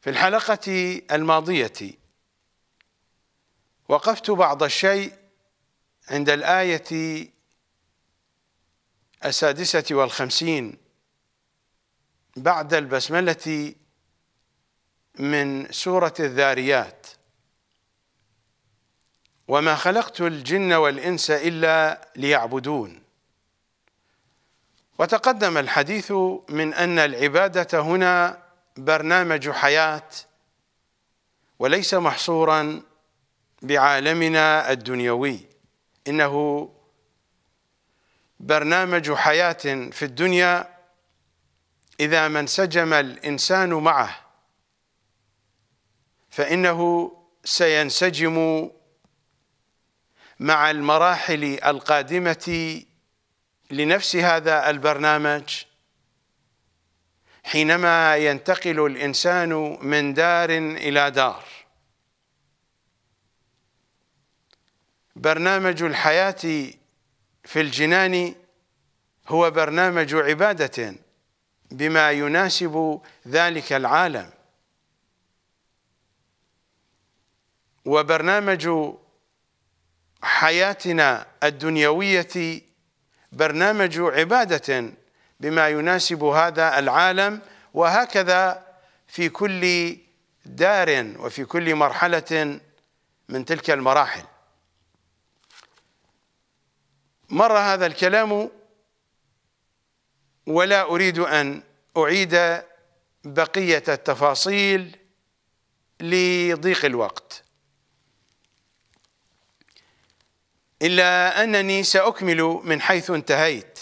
في الحلقة الماضية وقفت بعض الشيء عند الآية السادسة والخمسين بعد البسملة من سورة الذاريات وما خلقت الجن والإنس إلا ليعبدون وتقدم الحديث من أن العبادة هنا برنامج حياه وليس محصورا بعالمنا الدنيوي انه برنامج حياه في الدنيا اذا ما انسجم الانسان معه فانه سينسجم مع المراحل القادمه لنفس هذا البرنامج حينما ينتقل الانسان من دار الى دار برنامج الحياه في الجنان هو برنامج عباده بما يناسب ذلك العالم وبرنامج حياتنا الدنيويه برنامج عباده بما يناسب هذا العالم وهكذا في كل دار وفي كل مرحلة من تلك المراحل مر هذا الكلام ولا أريد أن أعيد بقية التفاصيل لضيق الوقت إلا أنني سأكمل من حيث انتهيت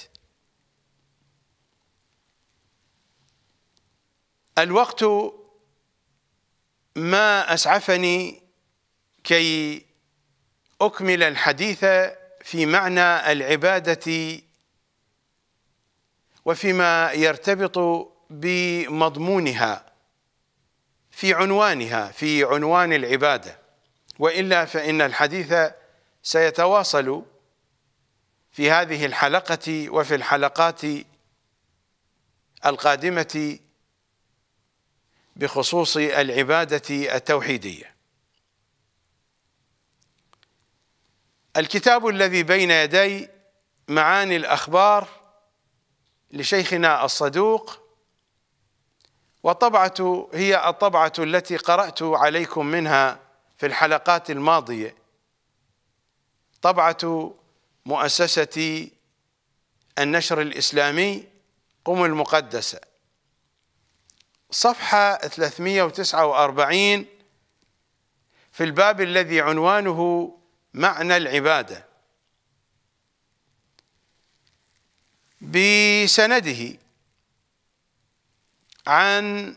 الوقت ما اسعفني كي اكمل الحديث في معنى العباده وفيما يرتبط بمضمونها في عنوانها في عنوان العباده والا فان الحديث سيتواصل في هذه الحلقه وفي الحلقات القادمه بخصوص العبادة التوحيدية الكتاب الذي بين يدي معاني الأخبار لشيخنا الصدوق وطبعة هي الطبعة التي قرأت عليكم منها في الحلقات الماضية طبعة مؤسسة النشر الإسلامي قم المقدسة صفحة 349 في الباب الذي عنوانه معنى العبادة بسنده عن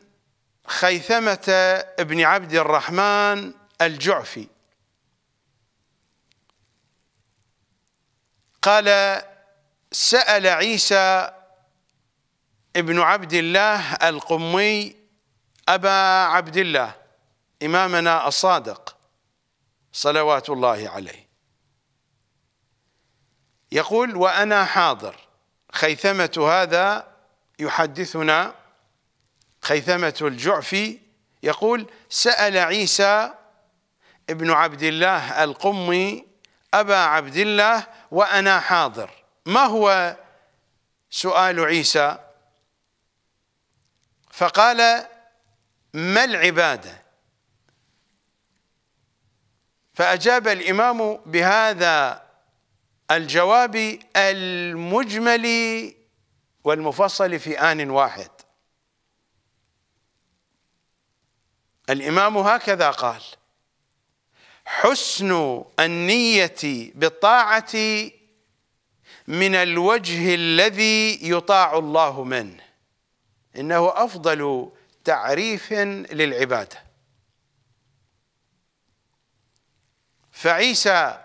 خيثمة بن عبد الرحمن الجعفي قال سأل عيسى ابن عبد الله القمي أبا عبد الله إمامنا الصادق صلوات الله عليه يقول وأنا حاضر خيثمة هذا يحدثنا خيثمة الجعفي يقول سأل عيسى ابن عبد الله القمي أبا عبد الله وأنا حاضر ما هو سؤال عيسى فقال ما العبادة فأجاب الإمام بهذا الجواب المجمل والمفصل في آن واحد الإمام هكذا قال حسن النية بالطاعة من الوجه الذي يطاع الله منه انه افضل تعريف للعباده فعيسى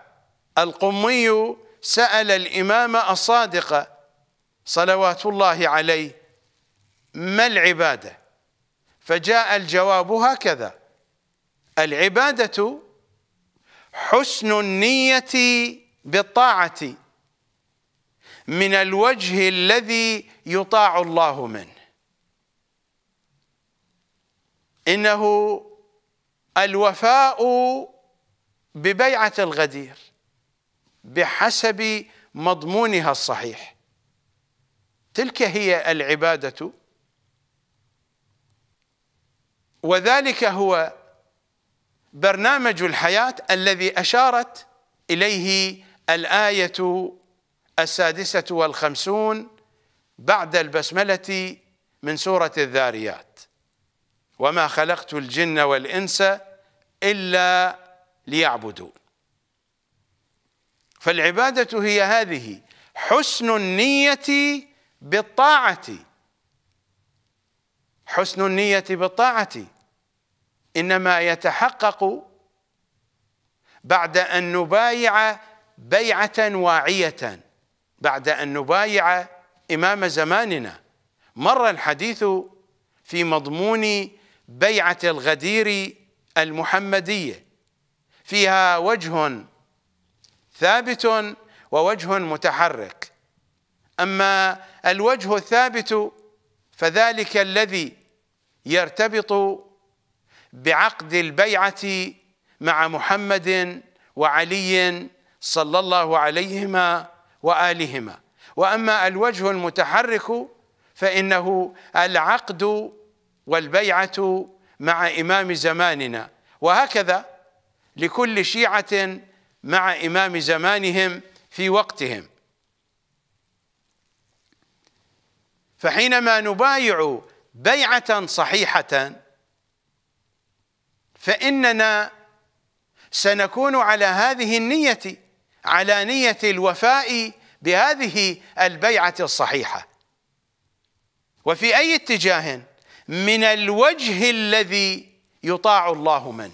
القمي سال الامام الصادق صلوات الله عليه ما العباده فجاء الجواب هكذا العباده حسن النيه بالطاعه من الوجه الذي يطاع الله منه إنه الوفاء ببيعة الغدير بحسب مضمونها الصحيح تلك هي العبادة وذلك هو برنامج الحياة الذي أشارت إليه الآية السادسة والخمسون بعد البسملة من سورة الذاريات وما خلقت الجن والإنس إلا ليعبدون فالعبادة هي هذه حسن النية بالطاعة حسن النية بالطاعة إنما يتحقق بعد أن نبايع بيعة واعية بعد أن نبايع إمام زماننا مر الحديث في مضمون بيعة الغدير المحمدية فيها وجه ثابت ووجه متحرك أما الوجه الثابت فذلك الذي يرتبط بعقد البيعة مع محمد وعلي صلى الله عليهما وآلهما وأما الوجه المتحرك فإنه العقد والبيعة مع إمام زماننا وهكذا لكل شيعة مع إمام زمانهم في وقتهم فحينما نبايع بيعة صحيحة فإننا سنكون على هذه النية على نية الوفاء بهذه البيعة الصحيحة وفي أي اتجاه من الوجه الذي يطاع الله من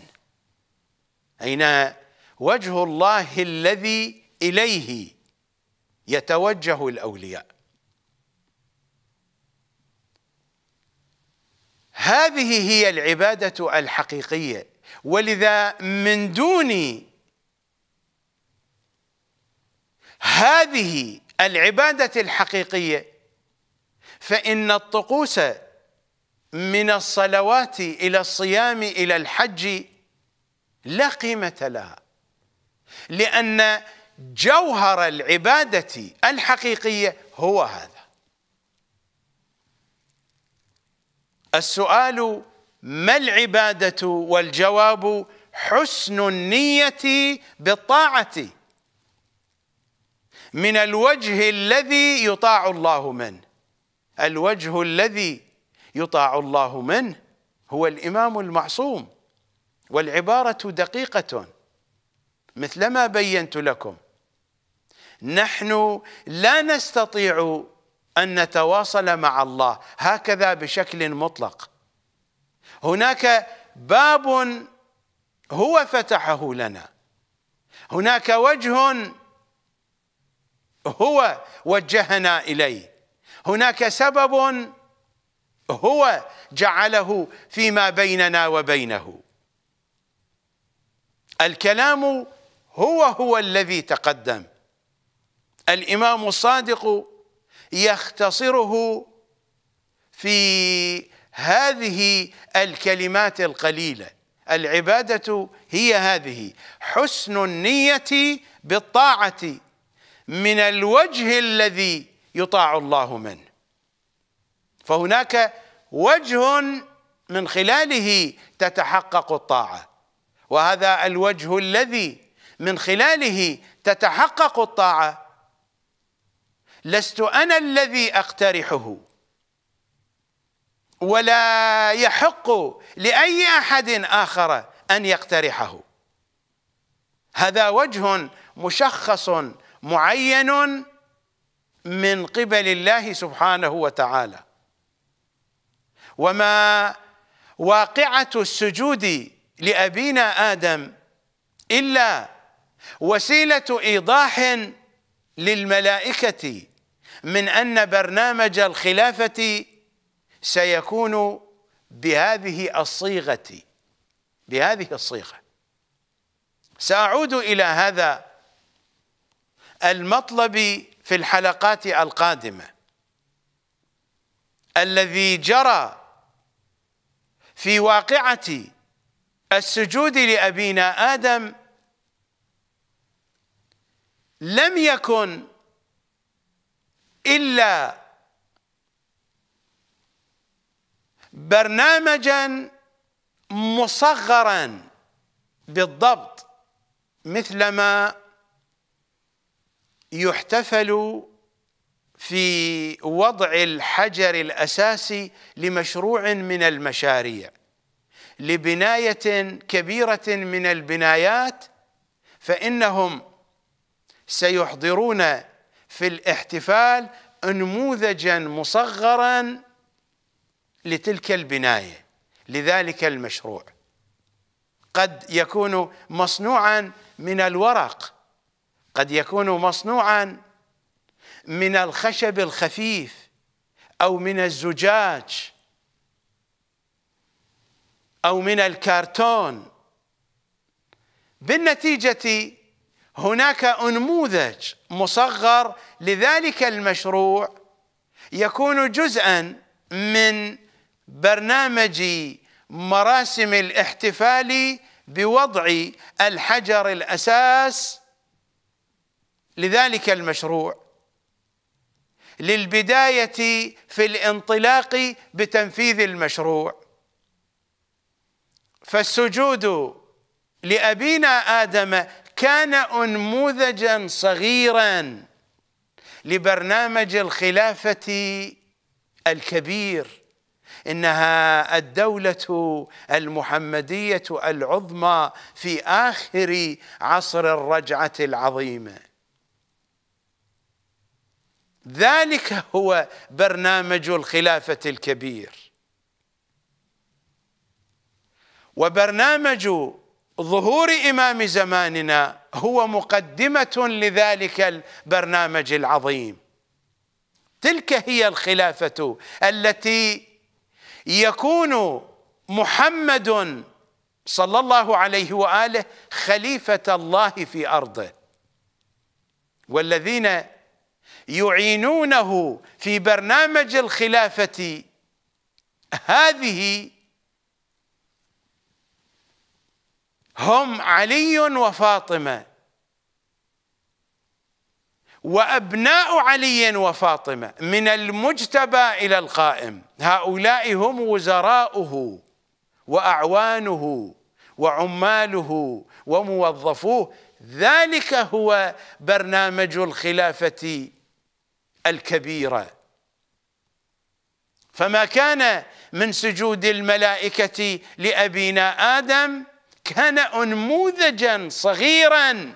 أين وجه الله الذي إليه يتوجه الأولياء هذه هي العبادة الحقيقية ولذا من دون هذه العبادة الحقيقية فإن الطقوس من الصلوات إلى الصيام إلى الحج لا قيمة لها لأن جوهر العبادة الحقيقية هو هذا السؤال ما العبادة والجواب حسن النية بالطاعة من الوجه الذي يطاع الله منه الوجه الذي يطاع الله من هو الإمام المعصوم والعبارة دقيقة مثلما بينت لكم نحن لا نستطيع أن نتواصل مع الله هكذا بشكل مطلق هناك باب هو فتحه لنا هناك وجه هو وجهنا إليه هناك سبب هو جعله فيما بيننا وبينه الكلام هو هو الذي تقدم الامام الصادق يختصره في هذه الكلمات القليله العباده هي هذه حسن النيه بالطاعه من الوجه الذي يطاع الله منه فهناك وجه من خلاله تتحقق الطاعه وهذا الوجه الذي من خلاله تتحقق الطاعه لست انا الذي اقترحه ولا يحق لاي احد اخر ان يقترحه هذا وجه مشخص معين من قبل الله سبحانه وتعالى وما واقعة السجود لأبينا آدم إلا وسيلة إيضاح للملائكة من أن برنامج الخلافة سيكون بهذه الصيغة بهذه الصيغة سأعود إلى هذا المطلب في الحلقات القادمة الذي جرى في واقعة السجود لأبينا آدم لم يكن إلا برنامجا مصغرا بالضبط مثلما يحتفل في وضع الحجر الاساسي لمشروع من المشاريع لبنايه كبيره من البنايات فانهم سيحضرون في الاحتفال أنموذجا مصغرا لتلك البنايه لذلك المشروع قد يكون مصنوعا من الورق قد يكون مصنوعا من الخشب الخفيف أو من الزجاج أو من الكرتون بالنتيجة هناك أنموذج مصغر لذلك المشروع يكون جزءا من برنامج مراسم الاحتفال بوضع الحجر الأساس لذلك المشروع للبدايه في الانطلاق بتنفيذ المشروع فالسجود لابينا ادم كان انموذجا صغيرا لبرنامج الخلافه الكبير انها الدوله المحمديه العظمى في اخر عصر الرجعه العظيمه ذلك هو برنامج الخلافة الكبير وبرنامج ظهور إمام زماننا هو مقدمة لذلك البرنامج العظيم تلك هي الخلافة التي يكون محمد صلى الله عليه وآله خليفة الله في أرضه والذين يعينونه في برنامج الخلافة هذه هم علي وفاطمة وأبناء علي وفاطمة من المجتبى إلى القائم هؤلاء هم وزراؤه وأعوانه وعماله وموظفوه ذلك هو برنامج الخلافة الكبيره فما كان من سجود الملائكه لابينا ادم كان انموذجا صغيرا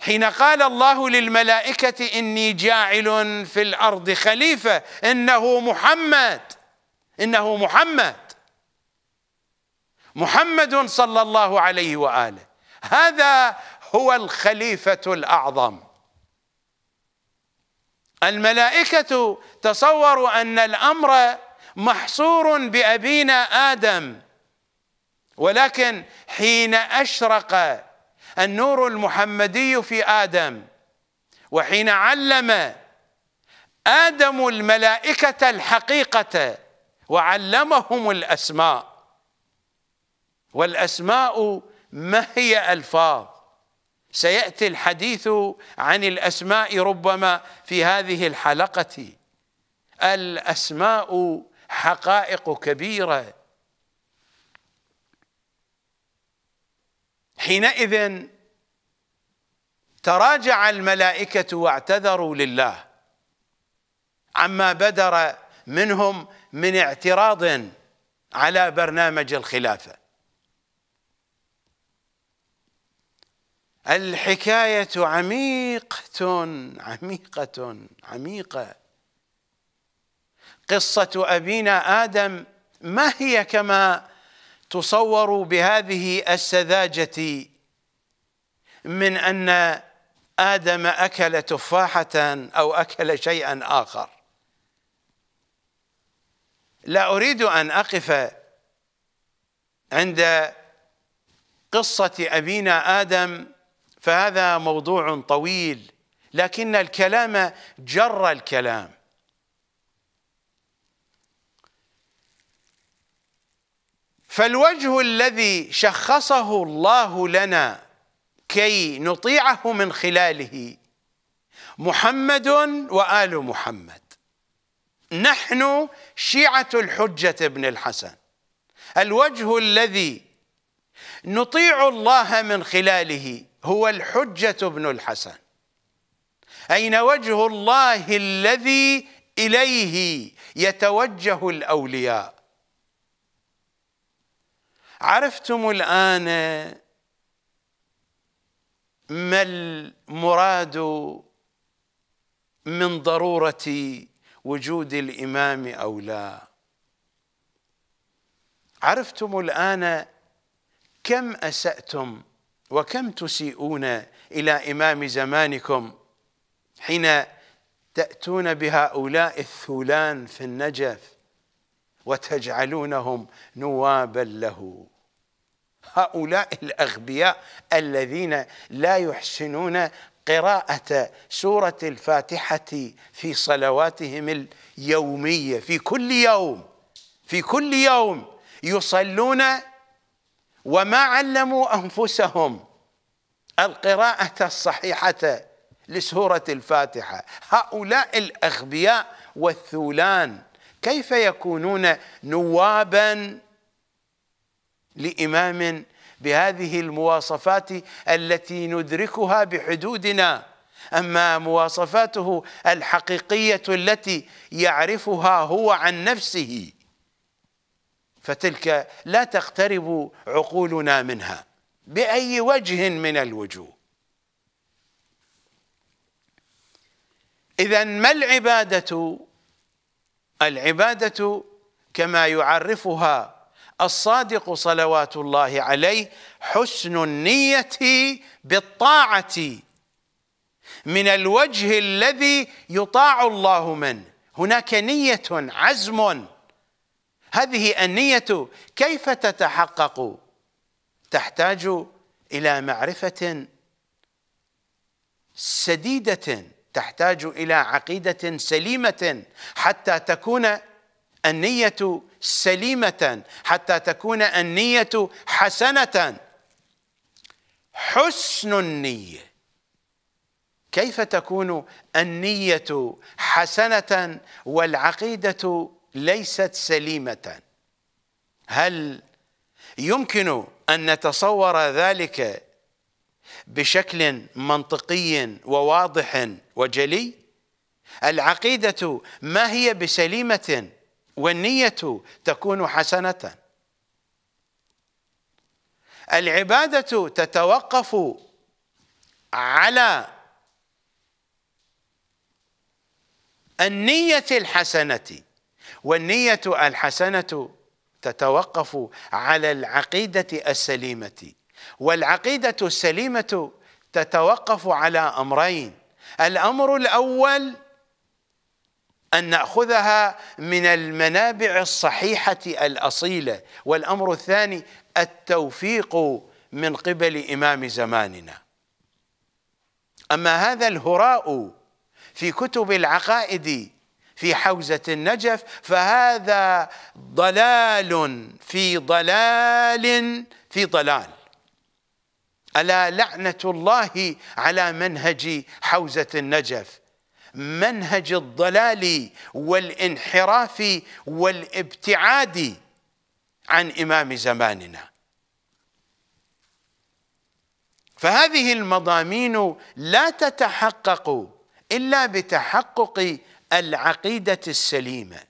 حين قال الله للملائكه اني جاعل في الارض خليفه انه محمد انه محمد محمد صلى الله عليه واله هذا هو الخليفه الاعظم الملائكة تصوروا أن الأمر محصور بأبينا آدم ولكن حين أشرق النور المحمدي في آدم وحين علم آدم الملائكة الحقيقة وعلمهم الأسماء والأسماء ما هي ألفاظ سياتي الحديث عن الاسماء ربما في هذه الحلقه الاسماء حقائق كبيره حينئذ تراجع الملائكه واعتذروا لله عما بدر منهم من اعتراض على برنامج الخلافه الحكاية عميقة عميقة عميقة قصة أبينا آدم ما هي كما تصور بهذه السذاجة من أن آدم أكل تفاحة أو أكل شيئا آخر لا أريد أن أقف عند قصة أبينا آدم فهذا موضوع طويل لكن الكلام جر الكلام فالوجه الذي شخصه الله لنا كي نطيعه من خلاله محمد وال محمد نحن شيعه الحجه ابن الحسن الوجه الذي نطيع الله من خلاله هو الحجة بن الحسن أين وجه الله الذي إليه يتوجه الأولياء عرفتم الآن ما المراد من ضرورة وجود الإمام أو لا عرفتم الآن كم أسأتم وكم تسيئون إلى إمام زمانكم حين تأتون بهؤلاء الثولان في النجف وتجعلونهم نوابا له هؤلاء الأغبياء الذين لا يحسنون قراءة سورة الفاتحة في صلواتهم اليومية في كل يوم في كل يوم يصلون وما علموا أنفسهم القراءة الصحيحة لسورة الفاتحة هؤلاء الأغبياء والثولان كيف يكونون نوابا لإمام بهذه المواصفات التي ندركها بحدودنا أما مواصفاته الحقيقية التي يعرفها هو عن نفسه فتلك لا تقترب عقولنا منها باي وجه من الوجوه اذا ما العباده العباده كما يعرفها الصادق صلوات الله عليه حسن النيه بالطاعه من الوجه الذي يطاع الله منه هناك نيه عزم هذه النية كيف تتحقق تحتاج إلى معرفة سديدة تحتاج إلى عقيدة سليمة حتى تكون النية سليمة حتى تكون النية حسنة حسن النية كيف تكون النية حسنة والعقيدة ليست سليمة هل يمكن أن نتصور ذلك بشكل منطقي وواضح وجلي العقيدة ما هي بسليمة والنية تكون حسنة العبادة تتوقف على النية الحسنة والنية الحسنة تتوقف على العقيدة السليمة والعقيدة السليمة تتوقف على أمرين الأمر الأول أن نأخذها من المنابع الصحيحة الأصيلة والأمر الثاني التوفيق من قبل إمام زماننا أما هذا الهراء في كتب العقائد في حوزة النجف فهذا ضلال في ضلال في ضلال ألا لعنة الله على منهج حوزة النجف منهج الضلال والانحراف والابتعاد عن إمام زماننا فهذه المضامين لا تتحقق إلا بتحقق العقيدة السليمة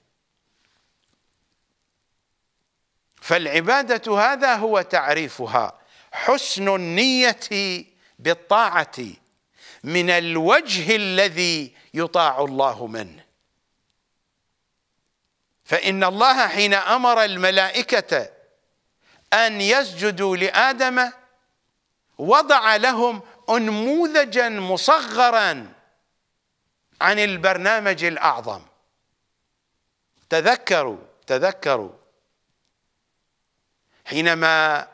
فالعبادة هذا هو تعريفها حسن النية بالطاعة من الوجه الذي يطاع الله منه فإن الله حين أمر الملائكة أن يسجدوا لآدم وضع لهم أنموذجا مصغرا عن البرنامج الأعظم تذكروا تذكروا حينما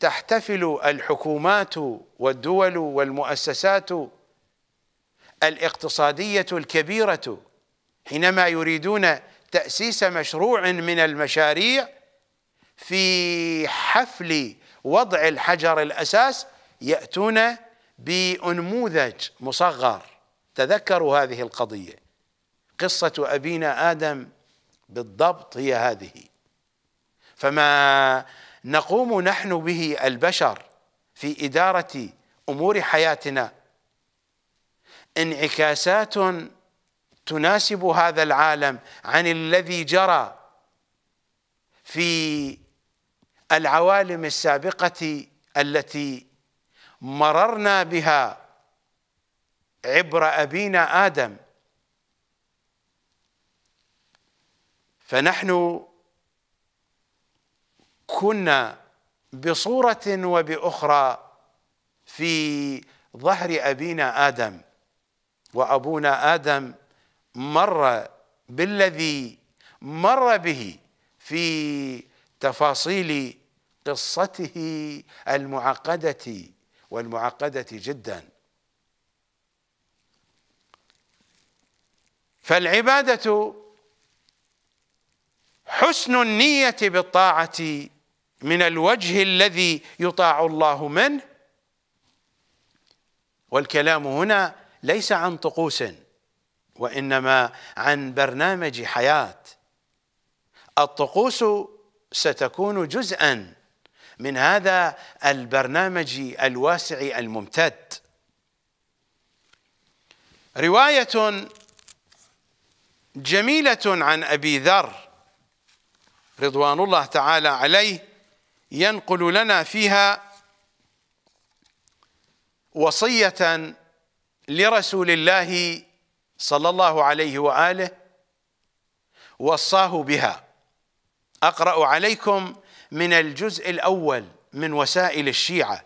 تحتفل الحكومات والدول والمؤسسات الاقتصادية الكبيرة حينما يريدون تأسيس مشروع من المشاريع في حفل وضع الحجر الأساس يأتون بأنموذج مصغر تذكروا هذه القضية قصة أبينا آدم بالضبط هي هذه فما نقوم نحن به البشر في إدارة أمور حياتنا انعكاسات تناسب هذا العالم عن الذي جرى في العوالم السابقة التي مررنا بها عبر أبينا آدم فنحن كنا بصورة وبأخرى في ظهر أبينا آدم وأبونا آدم مر بالذي مر به في تفاصيل قصته المعقدة والمعقدة جداً فالعباده حسن النيه بالطاعه من الوجه الذي يطاع الله منه والكلام هنا ليس عن طقوس وانما عن برنامج حياه الطقوس ستكون جزءا من هذا البرنامج الواسع الممتد روايه جميلة عن أبي ذر رضوان الله تعالى عليه ينقل لنا فيها وصية لرسول الله صلى الله عليه وآله وصاه بها أقرأ عليكم من الجزء الأول من وسائل الشيعة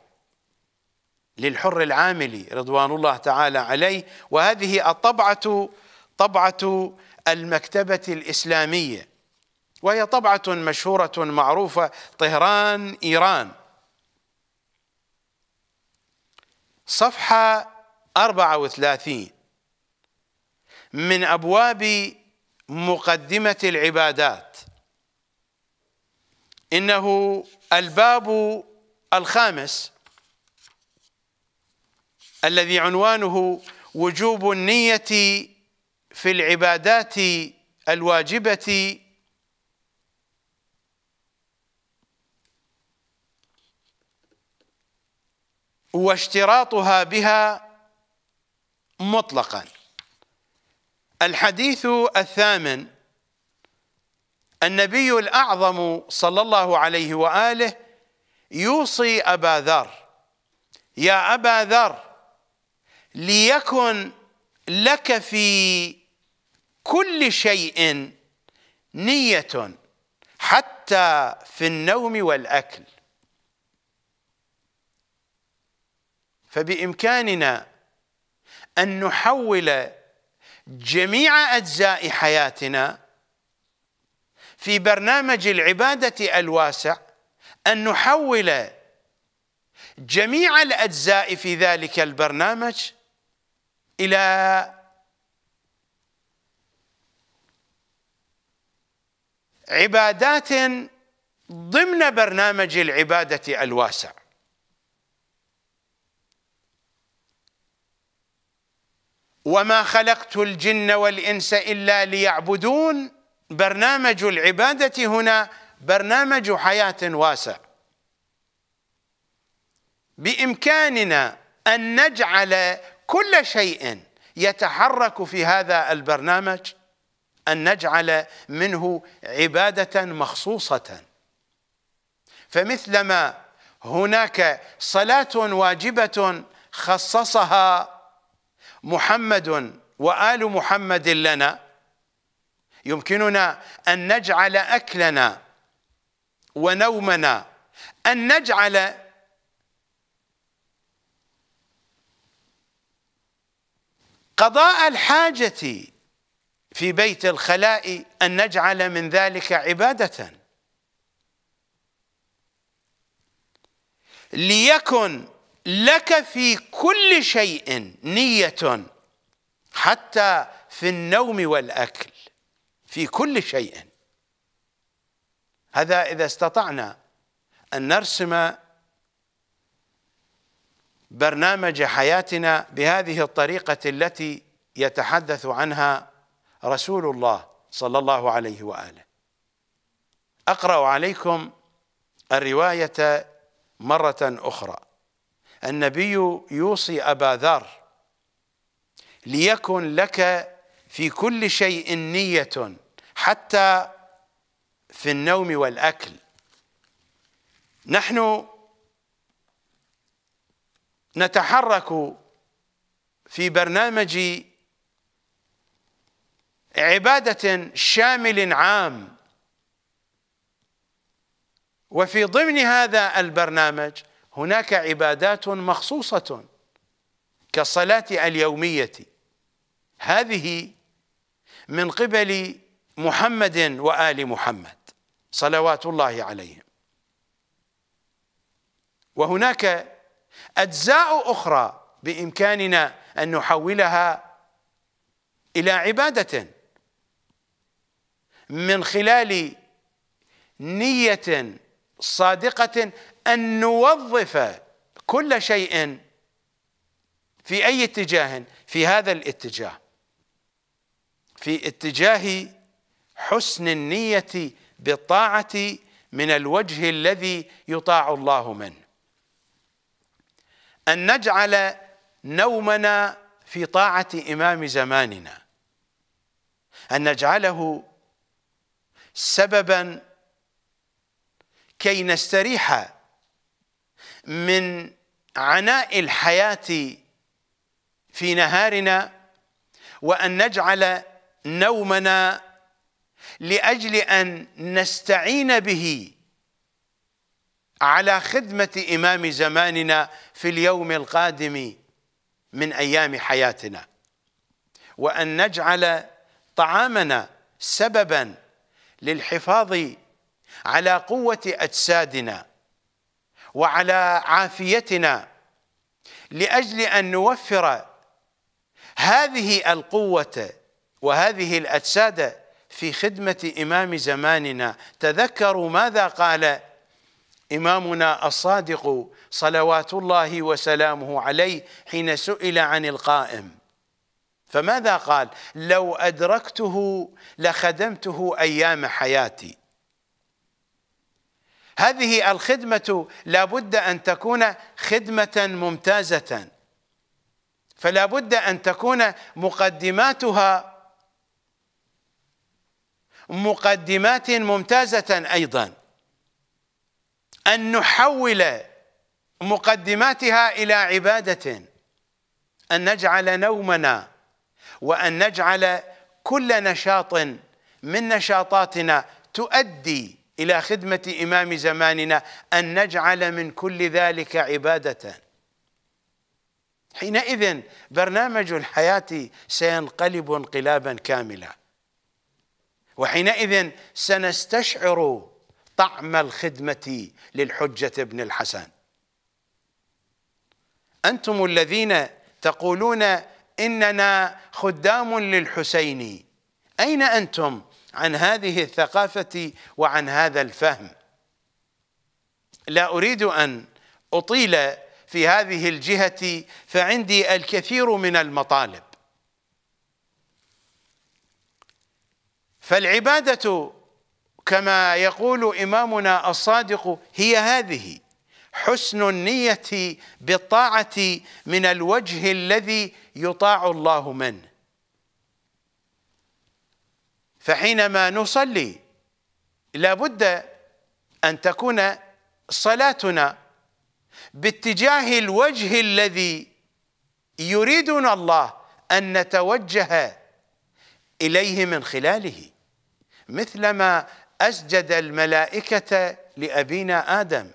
للحر العاملي رضوان الله تعالى عليه وهذه الطبعة طبعة المكتبة الإسلامية وهي طبعة مشهورة معروفة طهران إيران صفحة 34 من أبواب مقدمة العبادات إنه الباب الخامس الذي عنوانه وجوب النية في العبادات الواجبة واشتراطها بها مطلقا الحديث الثامن النبي الأعظم صلى الله عليه وآله يوصي أبا ذر يا أبا ذر ليكن لك في كل شيء نية حتى في النوم والأكل فبإمكاننا أن نحول جميع أجزاء حياتنا في برنامج العبادة الواسع أن نحول جميع الأجزاء في ذلك البرنامج إلى عبادات ضمن برنامج العبادة الواسع وما خلقت الجن والإنس إلا ليعبدون برنامج العبادة هنا برنامج حياة واسع بإمكاننا أن نجعل كل شيء يتحرك في هذا البرنامج أن نجعل منه عبادة مخصوصة فمثلما هناك صلاة واجبة خصصها محمد وآل محمد لنا يمكننا أن نجعل أكلنا ونومنا أن نجعل قضاء الحاجة في بيت الخلاء أن نجعل من ذلك عبادة ليكن لك في كل شيء نية حتى في النوم والأكل في كل شيء هذا إذا استطعنا أن نرسم برنامج حياتنا بهذه الطريقة التي يتحدث عنها رسول الله صلى الله عليه واله اقرا عليكم الروايه مره اخرى النبي يوصي ابا ذر ليكن لك في كل شيء نيه حتى في النوم والاكل نحن نتحرك في برنامج عباده شامل عام وفي ضمن هذا البرنامج هناك عبادات مخصوصه كالصلاه اليوميه هذه من قبل محمد وال محمد صلوات الله عليهم وهناك اجزاء اخرى بامكاننا ان نحولها الى عباده من خلال نية صادقة أن نوظف كل شيء في أي اتجاه في هذا الاتجاه في اتجاه حسن النية بالطاعة من الوجه الذي يطاع الله منه أن نجعل نومنا في طاعة إمام زماننا أن نجعله سببا كي نستريح من عناء الحياة في نهارنا وأن نجعل نومنا لأجل أن نستعين به على خدمة إمام زماننا في اليوم القادم من أيام حياتنا وأن نجعل طعامنا سبباً للحفاظ على قوة أجسادنا وعلى عافيتنا لأجل أن نوفر هذه القوة وهذه الأجساد في خدمة إمام زماننا تذكروا ماذا قال إمامنا الصادق صلوات الله وسلامه عليه حين سئل عن القائم فماذا قال لو أدركته لخدمته أيام حياتي هذه الخدمة لابد أن تكون خدمة ممتازة فلا بد أن تكون مقدماتها مقدمات ممتازة أيضا أن نحول مقدماتها إلى عبادة أن نجعل نومنا وأن نجعل كل نشاط من نشاطاتنا تؤدي إلى خدمة إمام زماننا أن نجعل من كل ذلك عبادة حينئذ برنامج الحياة سينقلب انقلابا كاملا وحينئذ سنستشعر طعم الخدمة للحجة ابن الحسن أنتم الذين تقولون إننا خدام للحسين أين أنتم عن هذه الثقافة وعن هذا الفهم لا أريد أن أطيل في هذه الجهة فعندي الكثير من المطالب فالعبادة كما يقول إمامنا الصادق هي هذه حسن النية بالطاعة من الوجه الذي يطاع الله منه فحينما نصلي لابد أن تكون صلاتنا باتجاه الوجه الذي يريدنا الله أن نتوجه إليه من خلاله مثلما أسجد الملائكة لأبينا آدم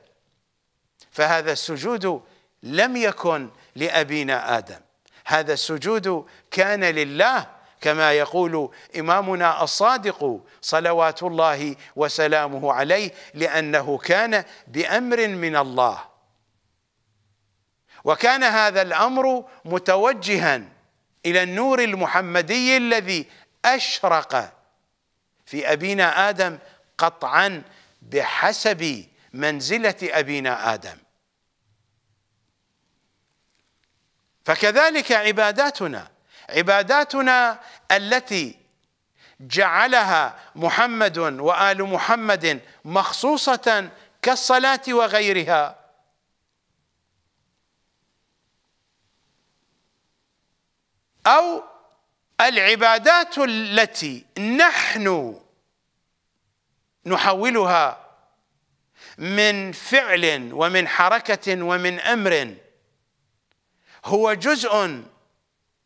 فهذا السجود لم يكن لأبينا آدم هذا السجود كان لله كما يقول إمامنا الصادق صلوات الله وسلامه عليه لأنه كان بأمر من الله وكان هذا الأمر متوجها إلى النور المحمدي الذي أشرق في أبينا آدم قطعا بحسب منزلة أبينا آدم فكذلك عباداتنا عباداتنا التي جعلها محمد وآل محمد مخصوصة كالصلاة وغيرها أو العبادات التي نحن نحولها من فعل ومن حركة ومن أمر هو جزء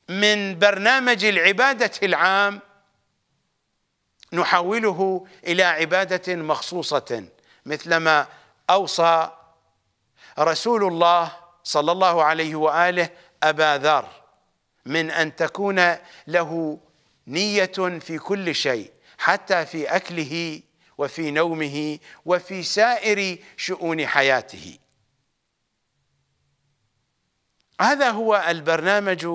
من برنامج العبادة العام نحوله إلى عبادة مخصوصة مثلما أوصى رسول الله صلى الله عليه وآله أبا ذر من أن تكون له نية في كل شيء حتى في أكله وفي نومه وفي سائر شؤون حياته هذا هو البرنامج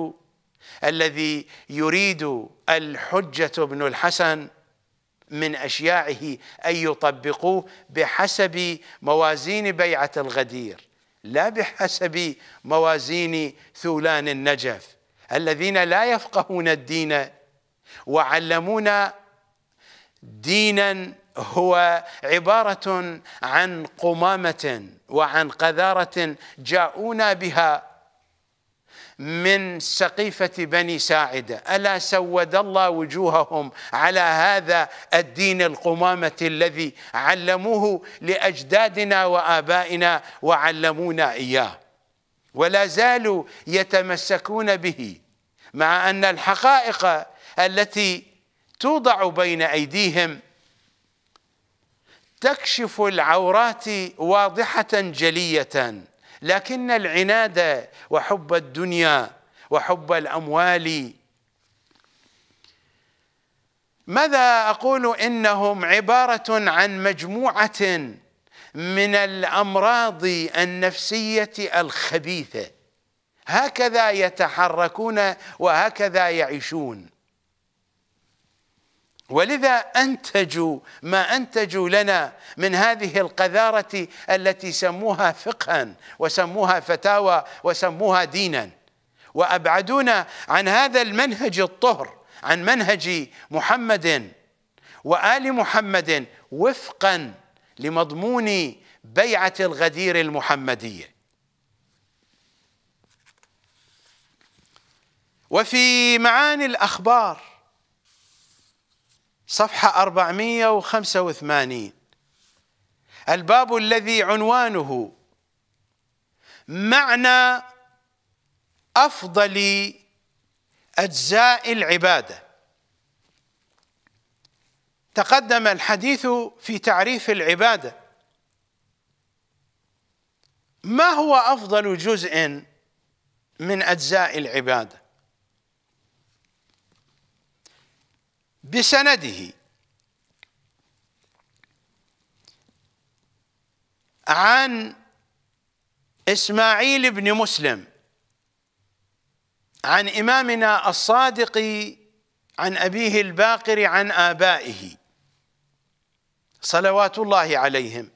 الذي يريد الحجة بن الحسن من أشياعه أن يطبقوه بحسب موازين بيعة الغدير لا بحسب موازين ثولان النجف الذين لا يفقهون الدين وعلمونا دينا هو عبارة عن قمامة وعن قذارة جاءونا بها من سقيفة بني ساعدة ألا سود الله وجوههم على هذا الدين القمامة الذي علموه لأجدادنا وآبائنا وعلمونا إياه ولا زالوا يتمسكون به مع أن الحقائق التي توضع بين أيديهم تكشف العورات واضحة جلية لكن العناد وحب الدنيا وحب الاموال ماذا اقول انهم عباره عن مجموعه من الامراض النفسيه الخبيثه هكذا يتحركون وهكذا يعيشون ولذا أنتجوا ما أنتجوا لنا من هذه القذارة التي سموها فقها وسموها فتاوى وسموها دينا وأبعدونا عن هذا المنهج الطهر عن منهج محمد وآل محمد وفقا لمضمون بيعة الغدير المحمدية وفي معاني الأخبار صفحة 485 الباب الذي عنوانه معنى أفضل أجزاء العبادة تقدم الحديث في تعريف العبادة ما هو أفضل جزء من أجزاء العبادة بسنده عن اسماعيل بن مسلم عن امامنا الصادق عن ابيه الباقر عن ابائه صلوات الله عليهم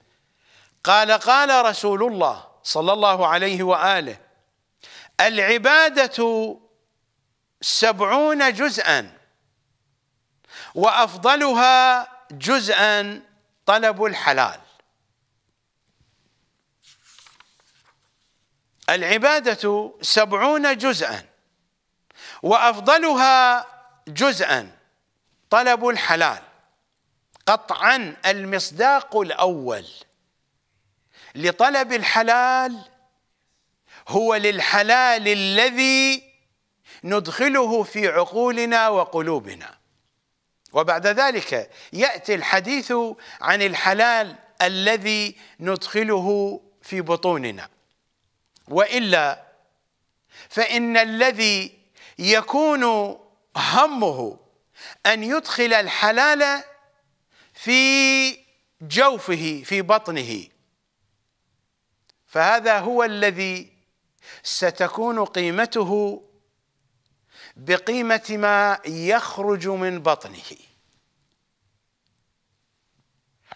قال قال رسول الله صلى الله عليه واله العباده سبعون جزءا وافضلها جزءا طلب الحلال العبادة سبعون جزءا وأفضلها جزءا طلب الحلال قطعا المصداق الأول لطلب الحلال هو للحلال الذي ندخله في عقولنا وقلوبنا وبعد ذلك ياتي الحديث عن الحلال الذي ندخله في بطوننا والا فان الذي يكون همه ان يدخل الحلال في جوفه في بطنه فهذا هو الذي ستكون قيمته بقيمة ما يخرج من بطنه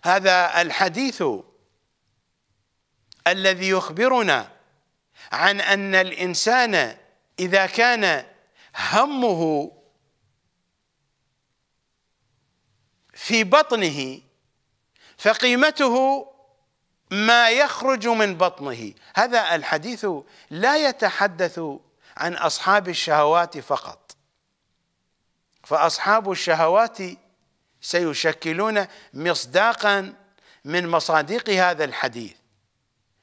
هذا الحديث الذي يخبرنا عن أن الإنسان إذا كان همه في بطنه فقيمته ما يخرج من بطنه هذا الحديث لا يتحدث عن أصحاب الشهوات فقط فأصحاب الشهوات سيشكلون مصداقا من مصادق هذا الحديث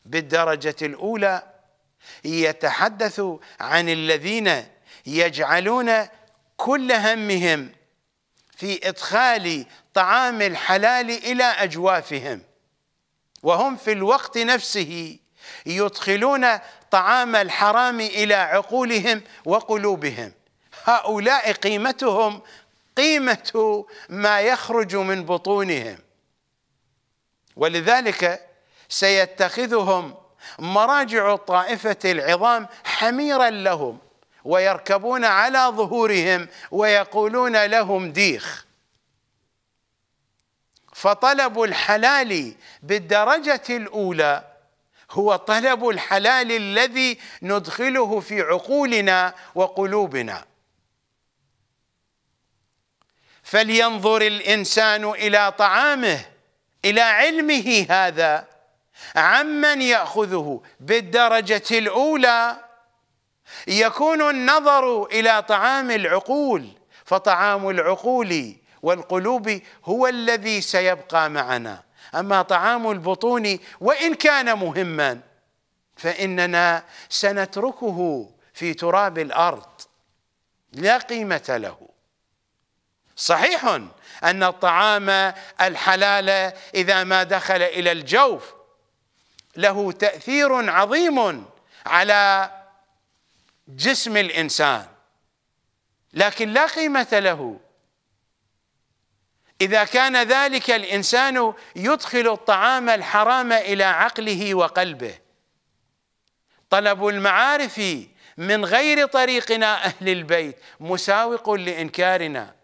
بالدرجة الأولى يتحدث عن الذين يجعلون كل همهم في إدخال طعام الحلال إلى أجوافهم وهم في الوقت نفسه يدخلون طعام الحرام إلى عقولهم وقلوبهم هؤلاء قيمتهم قيمة ما يخرج من بطونهم ولذلك سيتخذهم مراجع الطائفة العظام حميرا لهم ويركبون على ظهورهم ويقولون لهم ديخ فطلب الحلال بالدرجة الأولى هو طلب الحلال الذي ندخله في عقولنا وقلوبنا فلينظر الانسان الى طعامه الى علمه هذا عمن ياخذه بالدرجه الاولى يكون النظر الى طعام العقول فطعام العقول والقلوب هو الذي سيبقى معنا أما طعام البطون وإن كان مهما فإننا سنتركه في تراب الأرض لا قيمة له صحيح أن الطعام الحلال إذا ما دخل إلى الجوف له تأثير عظيم على جسم الإنسان لكن لا قيمة له اذا كان ذلك الانسان يدخل الطعام الحرام الى عقله وقلبه طلب المعارف من غير طريقنا اهل البيت مساوق لانكارنا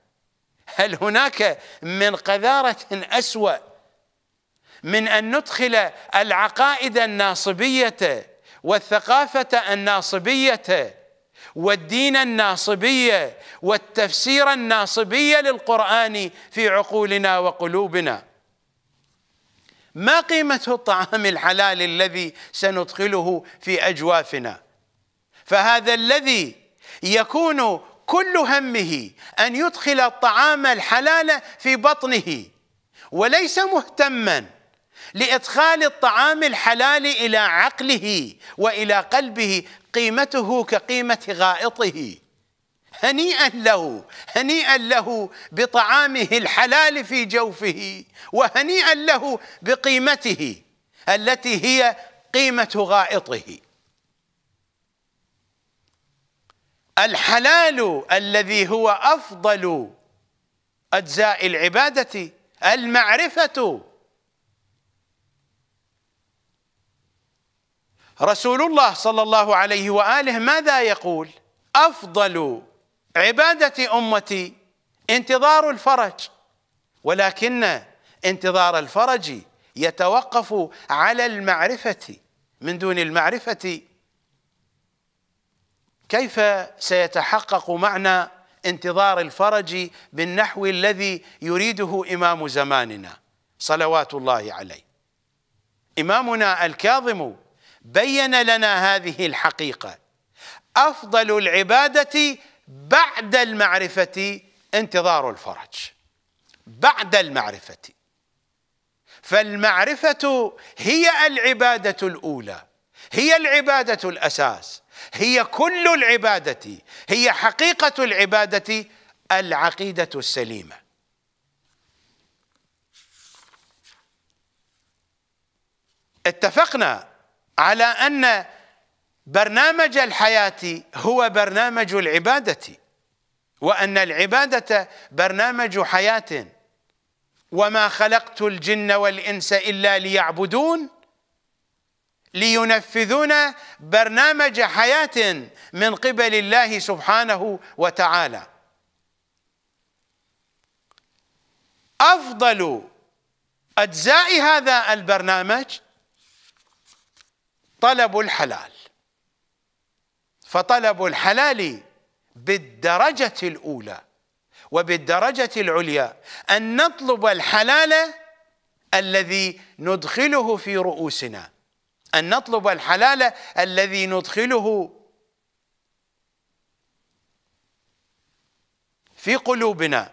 هل هناك من قذاره اسوا من ان ندخل العقائد الناصبيه والثقافه الناصبيه والدين الناصبية والتفسير الناصبية للقرآن في عقولنا وقلوبنا ما قيمة الطعام الحلال الذي سندخله في أجوافنا فهذا الذي يكون كل همه أن يدخل الطعام الحلال في بطنه وليس مهتماً لادخال الطعام الحلال الى عقله والى قلبه قيمته كقيمه غائطه هنيئا له هنيئا له بطعامه الحلال في جوفه وهنيئا له بقيمته التي هي قيمه غائطه الحلال الذي هو افضل اجزاء العباده المعرفه رسول الله صلى الله عليه واله ماذا يقول؟ افضل عباده امتي انتظار الفرج ولكن انتظار الفرج يتوقف على المعرفه من دون المعرفه كيف سيتحقق معنى انتظار الفرج بالنحو الذي يريده امام زماننا صلوات الله عليه امامنا الكاظم بين لنا هذه الحقيقه افضل العباده بعد المعرفه انتظار الفرج بعد المعرفه فالمعرفه هي العباده الاولى هي العباده الاساس هي كل العباده هي حقيقه العباده العقيده السليمه اتفقنا على أن برنامج الحياة هو برنامج العبادة وأن العبادة برنامج حياة وما خلقت الجن والإنس إلا ليعبدون لينفذون برنامج حياة من قبل الله سبحانه وتعالى أفضل أجزاء هذا البرنامج طلبوا الحلال فطلبوا الحلال بالدرجة الأولى وبالدرجة العليا أن نطلب الحلال الذي ندخله في رؤوسنا أن نطلب الحلال الذي ندخله في قلوبنا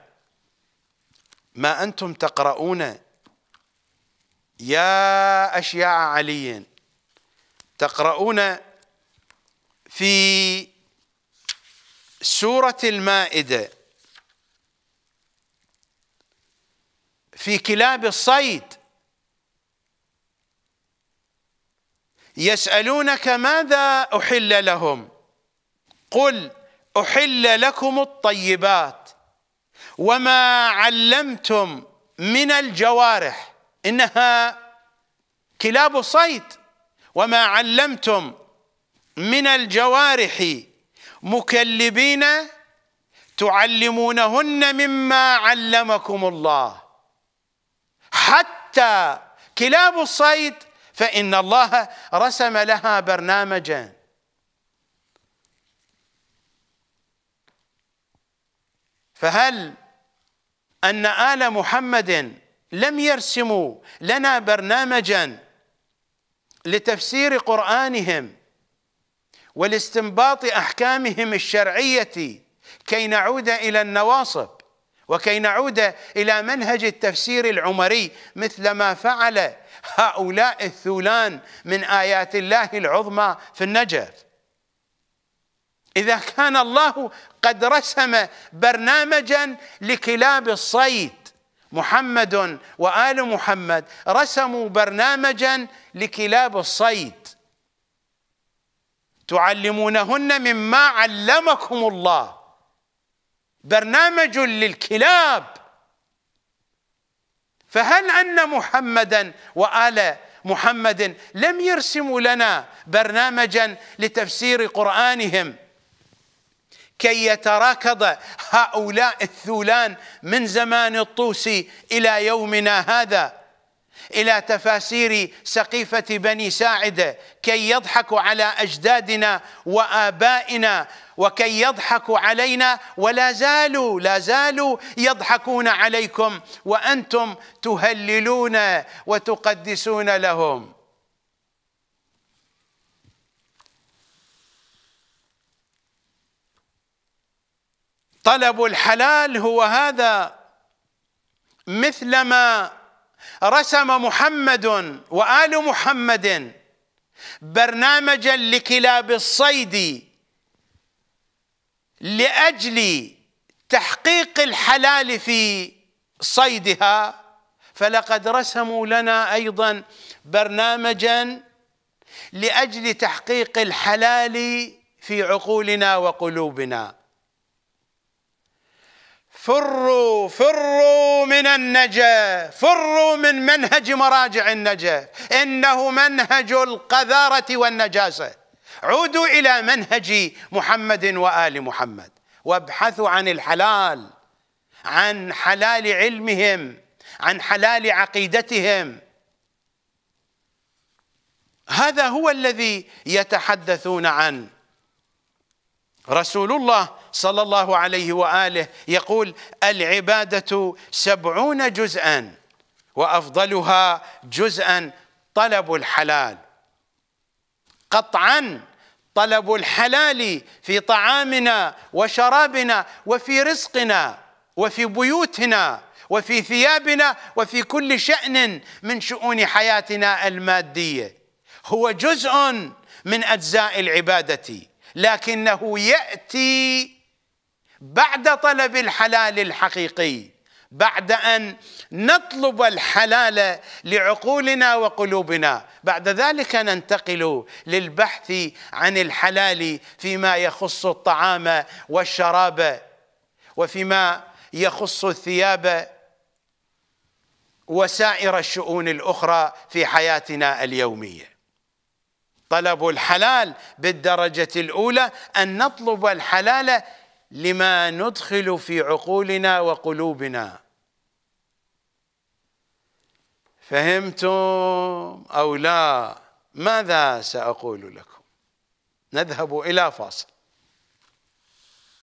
ما أنتم تقرؤون يا أشياء علي تقرؤون في سورة المائدة في كلاب الصيد يسألونك ماذا أحل لهم قل أحل لكم الطيبات وما علمتم من الجوارح إنها كلاب الصيد وما علمتم من الجوارح مكلبين تعلمونهن مما علمكم الله حتى كلاب الصيد فإن الله رسم لها برنامجا فهل أن آل محمد لم يرسموا لنا برنامجا لتفسير قرانهم ولاستنباط احكامهم الشرعيه كي نعود الى النواصب وكي نعود الى منهج التفسير العمري مثل ما فعل هؤلاء الثولان من ايات الله العظمى في النجف اذا كان الله قد رسم برنامجا لكلاب الصيد محمد وال محمد رسموا برنامجا لكلاب الصيد تعلمونهن مما علمكم الله برنامج للكلاب فهل ان محمدا وال محمد لم يرسموا لنا برنامجا لتفسير قرانهم كي يتراكض هؤلاء الثولان من زمان الطوسي الى يومنا هذا الى تفاسير سقيفه بني ساعده كي يضحكوا على اجدادنا وابائنا وكي يضحكوا علينا ولا زالوا لا زالوا يضحكون عليكم وانتم تهللون وتقدسون لهم طلب الحلال هو هذا مثلما رسم محمد وآل محمد برنامجا لكلاب الصيد لأجل تحقيق الحلال في صيدها فلقد رسموا لنا أيضا برنامجا لأجل تحقيق الحلال في عقولنا وقلوبنا فروا فروا من النجف فروا من منهج مراجع النجف إنه منهج القذارة والنجاسة عودوا إلى منهج محمد وآل محمد وابحثوا عن الحلال عن حلال علمهم عن حلال عقيدتهم هذا هو الذي يتحدثون عنه رسول الله صلى الله عليه وآله يقول العبادة سبعون جزءا وأفضلها جزءا طلب الحلال قطعا طلب الحلال في طعامنا وشرابنا وفي رزقنا وفي بيوتنا وفي ثيابنا وفي كل شأن من شؤون حياتنا المادية هو جزء من أجزاء العبادة لكنه ياتي بعد طلب الحلال الحقيقي بعد ان نطلب الحلال لعقولنا وقلوبنا بعد ذلك ننتقل للبحث عن الحلال فيما يخص الطعام والشراب وفيما يخص الثياب وسائر الشؤون الاخرى في حياتنا اليوميه طلب الحلال بالدرجة الأولى أن نطلب الحلال لما ندخل في عقولنا وقلوبنا فهمتم أو لا ماذا سأقول لكم نذهب إلى فاصل